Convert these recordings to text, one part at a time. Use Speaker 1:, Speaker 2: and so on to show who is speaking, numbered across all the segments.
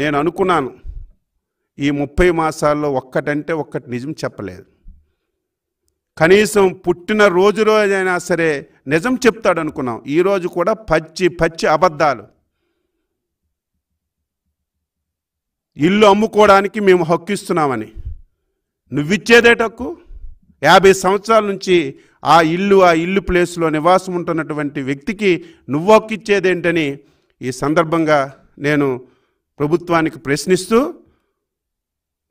Speaker 1: నేను అనుకున్నాను ఈ ముప్పై మాసాల్లో ఒక్కటంటే ఒక్కటి నిజం చెప్పలేదు కనీసం పుట్టిన రోజు రోజైనా సరే నిజం చెప్తాడు అనుకున్నాం ఈరోజు కూడా పచ్చి పచ్చి అబద్ధాలు ఇల్లు అమ్ముకోవడానికి మేము హక్కు ఇస్తున్నామని నువ్విచ్చేదేటక్కు యాభై సంవత్సరాల నుంచి ఆ ఇల్లు ఆ ఇల్లు ప్లేస్లో నివాసం ఉంటున్నటువంటి వ్యక్తికి నువ్వు హక్కు ఇచ్చేదేంటని ఈ సందర్భంగా నేను ప్రభుత్వానికి ప్రశ్నిస్తూ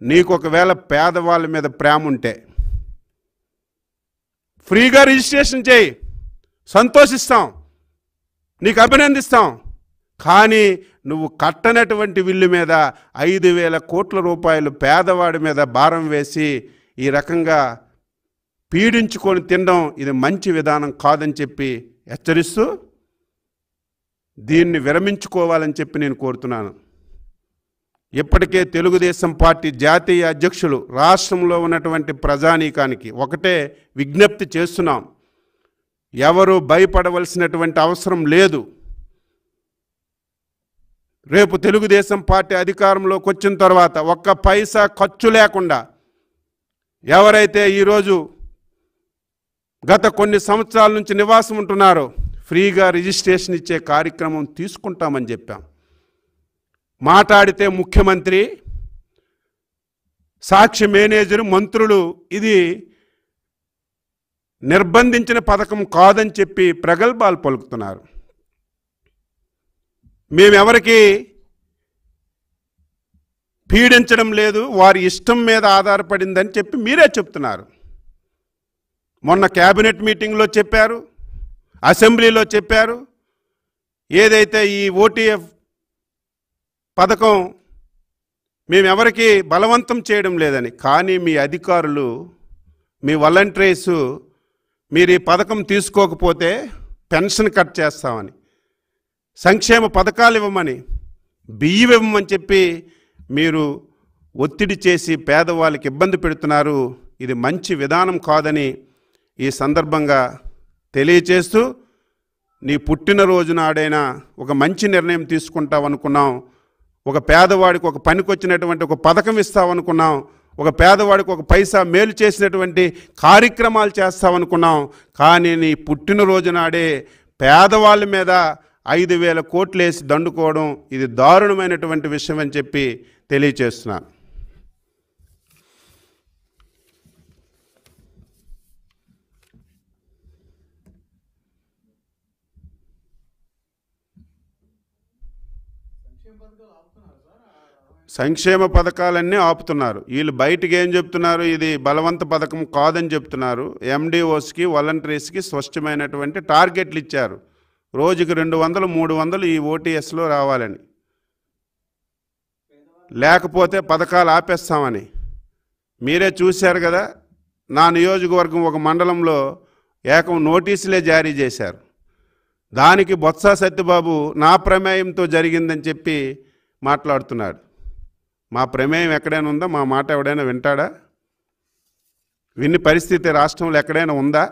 Speaker 1: నీకు ఒకవేళ పేదవాళ్ళ మీద ప్రేమ ఉంటే ఫ్రీగా రిజిస్ట్రేషన్ చేయి సంతోషిస్తాం నీకు అభినందిస్తాం కానీ నువ్వు కట్టనటువంటి విల్లు మీద ఐదు వేల కోట్ల రూపాయలు పేదవాడి మీద భారం వేసి ఈ రకంగా పీడించుకొని తినడం ఇది మంచి విధానం కాదని చెప్పి హెచ్చరిస్తూ దీన్ని విరమించుకోవాలని చెప్పి నేను కోరుతున్నాను ఇప్పటికే తెలుగుదేశం పార్టీ జాతీయ అధ్యక్షులు రాష్ట్రంలో ఉన్నటువంటి ప్రజానీకానికి ఒకటే విజ్ఞప్తి చేస్తున్నాం ఎవరు భయపడవలసినటువంటి అవసరం లేదు రేపు తెలుగుదేశం పార్టీ అధికారంలోకి వచ్చిన తర్వాత ఒక్క పైసా ఖర్చు లేకుండా ఎవరైతే ఈరోజు గత కొన్ని సంవత్సరాల నుంచి నివాసం ఉంటున్నారో ఫ్రీగా రిజిస్ట్రేషన్ ఇచ్చే కార్యక్రమం తీసుకుంటామని చెప్పాం మాట్లాడితే ముఖ్యమంత్రి సాక్షి మేనేజరు మంత్రులు ఇది నిర్బంధించిన పథకం కాదని చెప్పి ప్రగల్భాలు పలుకుతున్నారు మేమెవరికి పీడించడం లేదు వారి ఇష్టం మీద ఆధారపడిందని చెప్పి మీరే చెప్తున్నారు మొన్న క్యాబినెట్ మీటింగ్లో చెప్పారు అసెంబ్లీలో చెప్పారు ఏదైతే ఈ ఓటీఎఫ్ పథకం మేమెవరికి బలవంతం చేయడం లేదని కానీ మీ అధికారులు మీ వాలంటీర్స్ మీరు ఈ పథకం తీసుకోకపోతే పెన్షన్ కట్ చేస్తామని సంక్షేమ పథకాలు ఇవ్వమని బియ్యం ఇవ్వమని చెప్పి మీరు ఒత్తిడి చేసి పేదవాళ్ళకి ఇబ్బంది పెడుతున్నారు ఇది మంచి విధానం కాదని ఈ సందర్భంగా తెలియచేస్తూ నీ పుట్టినరోజు నాడైనా ఒక మంచి నిర్ణయం తీసుకుంటామనుకున్నాం ఒక పేదవాడికి ఒక పనికొచ్చినటువంటి ఒక పథకం ఇస్తామనుకున్నాం ఒక పేదవాడికి ఒక పైసా మేలు చేసినటువంటి కార్యక్రమాలు చేస్తామనుకున్నాం కానీ నీ పుట్టినరోజు నాడే పేదవాళ్ళ మీద ఐదు వేల కోట్లు వేసి దండుకోవడం ఇది దారుణమైనటువంటి విషయం అని చెప్పి తెలియచేస్తున్నాను సంక్షేమ పథకాలన్నీ ఆపుతున్నారు వీళ్ళు బయటికి ఏం చెప్తున్నారు ఇది బలవంత పథకం కాదని చెప్తున్నారు ఎండిఓస్కి వాలంటీర్స్కి స్పష్టమైనటువంటి టార్గెట్లు ఇచ్చారు రోజుకి రెండు వందలు మూడు వందలు ఈ ఓటీఎస్లో రావాలని లేకపోతే పథకాలు ఆపేస్తామని మీరే చూశారు కదా నా నియోజకవర్గం ఒక మండలంలో ఏకం నోటీసులే జారీ చేశారు దానికి బొత్స సత్యబాబు నా ప్రమేయంతో జరిగిందని చెప్పి మాట్లాడుతున్నాడు మా ప్రమేయం ఎక్కడైనా ఉందా మా మాట ఎవడైనా వింటాడా విన్ని పరిస్థితి రాష్ట్రంలో ఎక్కడైనా ఉందా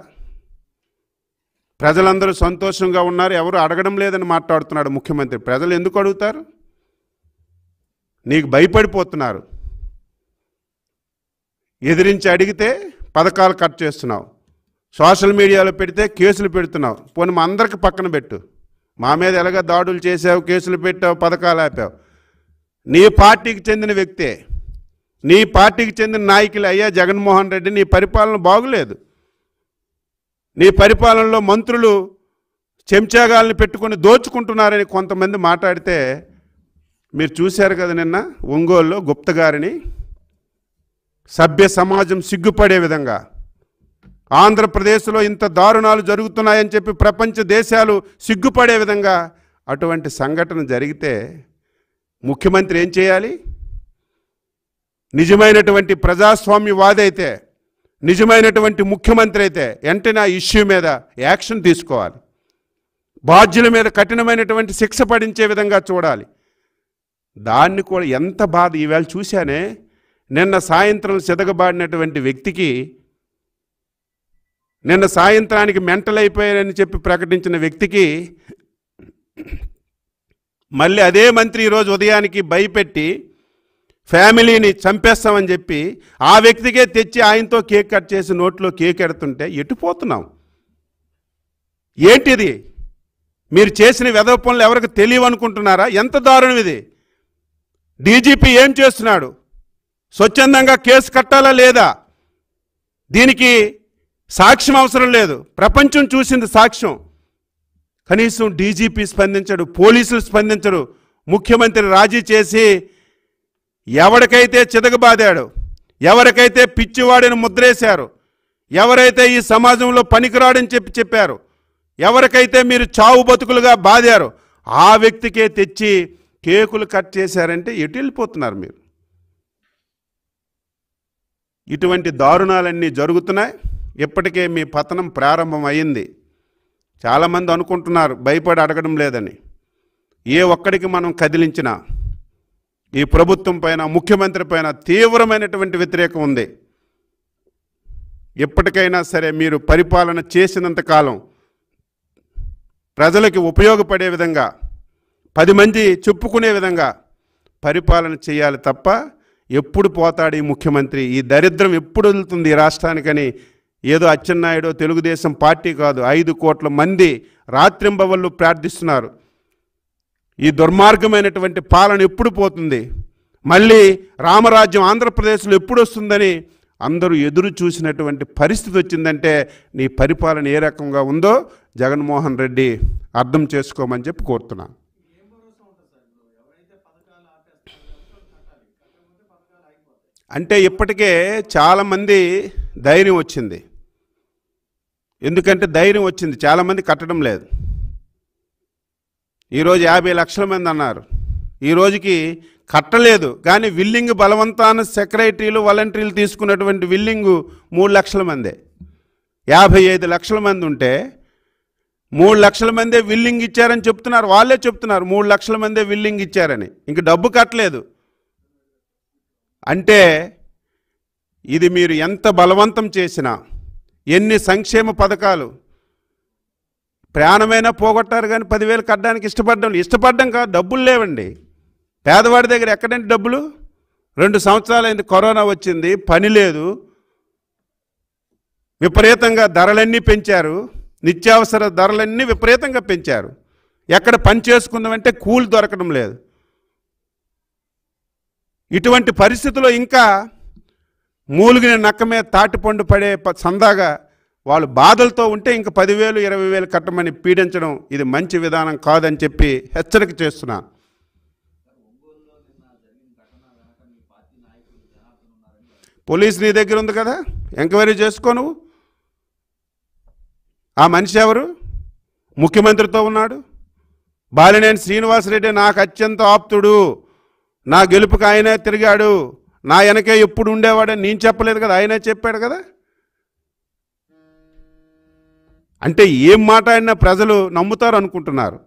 Speaker 1: ప్రజలందరూ సంతోషంగా ఉన్నారు ఎవరు అడగడం లేదని మాట్లాడుతున్నాడు ముఖ్యమంత్రి ప్రజలు ఎందుకు అడుగుతారు నీకు భయపడిపోతున్నారు ఎదిరించి అడిగితే పథకాలు కట్ చేస్తున్నావు సోషల్ మీడియాలో పెడితే కేసులు పెడుతున్నావు పోనీ మా అందరికి పక్కన పెట్టు మా మీద ఎలాగ దాడులు చేసావు కేసులు పెట్టావు పథకాలు ఆపావు నీ పార్టీకి చెందిన వ్యక్తే నీ పార్టీకి చెందిన నాయకులు అయ్యా జగన్మోహన్ రెడ్డి నీ పరిపాలన బాగులేదు నీ పరిపాలనలో మంత్రులు చెంచాగాలను పెట్టుకొని దోచుకుంటున్నారని కొంతమంది మాట్లాడితే మీరు చూశారు కదా నిన్న ఒంగోలులో గుప్త గారిని సభ్య సమాజం సిగ్గుపడే విధంగా ఆంధ్రప్రదేశ్లో ఇంత దారుణాలు జరుగుతున్నాయని చెప్పి ప్రపంచ దేశాలు సిగ్గుపడే విధంగా అటువంటి సంఘటన జరిగితే ముఖ్యమంత్రి ఏం చేయాలి నిజమైనటువంటి ప్రజాస్వామ్యవాదైతే నిజమైనటువంటి ముఖ్యమంత్రి అయితే వెంటనే ఆ ఇష్యూ మీద యాక్షన్ తీసుకోవాలి బాధ్యుల మీద కఠినమైనటువంటి శిక్ష పడించే విధంగా చూడాలి దాన్ని కూడా ఎంత బాధ ఈవేళ చూశానే నిన్న సాయంత్రం సిదగబాడినటువంటి వ్యక్తికి నిన్న సాయంత్రానికి మెంటల్ అయిపోయారని చెప్పి ప్రకటించిన వ్యక్తికి మళ్ళీ అదే మంత్రి ఈరోజు ఉదయానికి భయపెట్టి ఫ్యామిలీని చంపేస్తామని చెప్పి ఆ వ్యక్తికే తెచ్చి ఆయనతో కేక్ కట్ చేసి నోట్లో కేక్ ఎడుతుంటే ఎటుపోతున్నాం ఏంటిది మీరు చేసిన వెదవ పనులు ఎవరికి తెలియవనుకుంటున్నారా ఎంత దారుణం ఇది డీజీపీ ఏం చేస్తున్నాడు స్వచ్ఛందంగా కేసు కట్టాలా లేదా దీనికి సాక్ష్యం అవసరం లేదు ప్రపంచం చూసింది సాక్ష్యం కనీసం డీజీపీ స్పందించడు పోలీసులు స్పందించడు ముఖ్యమంత్రి రాజీ చేసి ఎవరికైతే చితకబాదాడు ఎవరికైతే పిచ్చివాడిని ముద్రేశారు ఎవరైతే ఈ సమాజంలో పనికిరాడని చెప్పి చెప్పారు ఎవరికైతే మీరు చావు బతుకులుగా బాధారు ఆ వ్యక్తికే తెచ్చి కేకులు కట్ చేశారంటే ఎటు వెళ్ళిపోతున్నారు మీరు ఇటువంటి దారుణాలన్నీ జరుగుతున్నాయి ఇప్పటికే మీ పతనం ప్రారంభమైంది చాలామంది అనుకుంటున్నారు భయపడి అడగడం లేదని ఏ ఒక్కడికి మనం కదిలించినా ఈ ప్రభుత్వం పైన ముఖ్యమంత్రి పైన తీవ్రమైనటువంటి వ్యతిరేకం ఉంది ఎప్పటికైనా సరే మీరు పరిపాలన చేసినంతకాలం ప్రజలకి ఉపయోగపడే విధంగా పది మంది చెప్పుకునే విధంగా పరిపాలన చేయాలి తప్ప ఎప్పుడు పోతాడు ఈ ముఖ్యమంత్రి ఈ దరిద్రం ఎప్పుడు వదులుతుంది ఈ రాష్ట్రానికని ఏదో అచ్చెన్నాయుడు తెలుగుదేశం పార్టీ కాదు ఐదు కోట్ల మంది రాత్రింబవళ్ళు ప్రార్థిస్తున్నారు ఈ దుర్మార్గమైనటువంటి పాలన ఎప్పుడు పోతుంది మళ్ళీ రామరాజ్యం ఆంధ్రప్రదేశ్లో ఎప్పుడు వస్తుందని అందరూ ఎదురు చూసినటువంటి పరిస్థితి వచ్చిందంటే నీ పరిపాలన ఏ రకంగా ఉందో జగన్మోహన్ రెడ్డి అర్థం చేసుకోమని చెప్పి కోరుతున్నాను అంటే ఇప్పటికే చాలామంది ధైర్యం వచ్చింది ఎందుకంటే ధైర్యం వచ్చింది చాలామంది కట్టడం లేదు ఈరోజు యాభై లక్షల మంది అన్నారు ఈ రోజుకి కట్టలేదు కానీ విల్లింగ్ బలవంతాన సెక్రటరీలు వాలంటీర్లు తీసుకున్నటువంటి విల్లింగు మూడు లక్షల మందే యాభై ఐదు లక్షల మంది ఉంటే మూడు లక్షల మందే విల్లింగ్ ఇచ్చారని చెప్తున్నారు వాళ్ళే చెప్తున్నారు మూడు లక్షల మందే విల్లింగ్ ఇచ్చారని ఇంక డబ్బు కట్టలేదు అంటే ఇది మీరు ఎంత బలవంతం చేసినా ఎన్ని సంక్షేమ పథకాలు ప్రాణమైనా పోగొట్టారు కానీ పదివేలు కట్టడానికి ఇష్టపడ్డం ఇష్టపడ్డం కాదు డబ్బులు లేవండి పేదవాడి దగ్గర ఎక్కడంటే డబ్బులు రెండు సంవత్సరాలైంది కరోనా వచ్చింది పని లేదు విపరీతంగా ధరలన్నీ పెంచారు నిత్యావసర ధరలన్నీ విపరీతంగా పెంచారు ఎక్కడ పని చేసుకుందామంటే కూలి దొరకడం లేదు ఇటువంటి పరిస్థితుల్లో ఇంకా మూలుగిన నక్క మీద తాటిపండు పడే సందాగా వాళ్ళు బాధలతో ఉంటే ఇంక పదివేలు ఇరవై వేలు కట్టమని పీడించడం ఇది మంచి విధానం కాదని చెప్పి హెచ్చరిక చేస్తున్నా పోలీస్ నీ దగ్గర ఉంది కదా ఎంక్వైరీ చేసుకో నువ్వు ఆ మనిషి ఎవరు ముఖ్యమంత్రితో ఉన్నాడు బాలినేని శ్రీనివాసరెడ్డి నాకు అత్యంత ఆప్తుడు నా గెలుపుకు ఆయనే తిరిగాడు నా వెనకే ఎప్పుడు ఉండేవాడని నేను చెప్పలేదు కదా ఆయనే చెప్పాడు కదా అంటే ఏం మాట ప్రజలు నమ్ముతారు అనుకుంటున్నారు